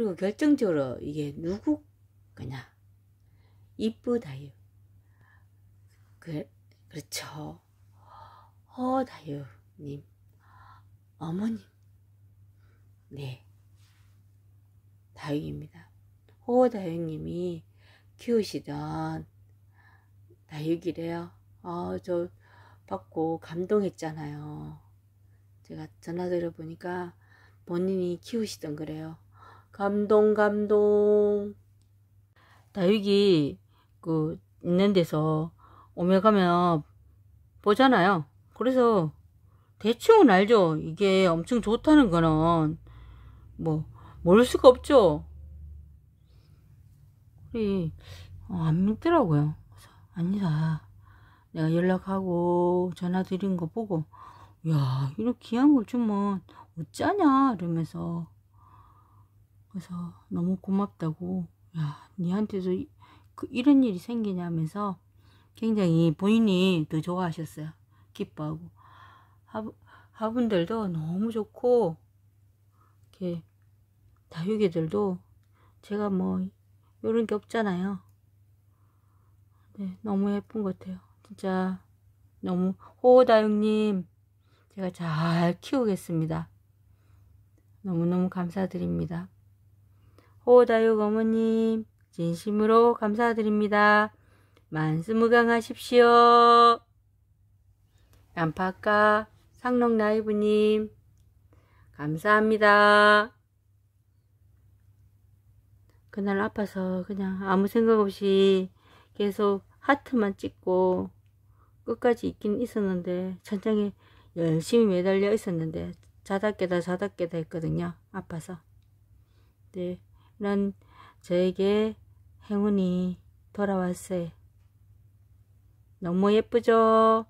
그리고 결정적으로 이게 누구 거냐. 이쁘다유. 그, 그렇죠. 허다유님. 어머님. 네. 다육입니다. 호다육님이 키우시던 다육이래요. 아, 저 받고 감동했잖아요. 제가 전화 드려보니까 본인이 키우시던 거래요 감동 감동 다육이 그 있는 데서 오며 가면 보잖아요 그래서 대충은 알죠 이게 엄청 좋다는 거는 뭐 모를 수가 없죠 우리 어, 안 믿더라고요 그래서 아니다 내가 연락하고 전화 드린 거 보고 야이렇게 귀한 걸 주면 어쩌냐 이러면서 그래서 너무 고맙다고 야 니한테도 이, 그 이런 일이 생기냐면서 굉장히 본인이 더 좋아하셨어요 기뻐하고 학, 분들도 너무 좋고 이렇게 다육이들도 제가 뭐 이런 게 없잖아요 네, 너무 예쁜 것 같아요 진짜 너무 호호다육님 제가 잘 키우겠습니다 너무너무 감사드립니다 호다육 어머님 진심으로 감사드립니다. 만수무강하십시오. 안팎과 상록 나이브님 감사합니다. 그날 아파서 그냥 아무 생각 없이 계속 하트만 찍고 끝까지 있긴 있었는데 천장에 열심히 매달려 있었는데 자다 깨다 자다 깨다 했거든요. 아파서. 네. 난 저에게 행운이 돌아왔어요. 너무 예쁘죠?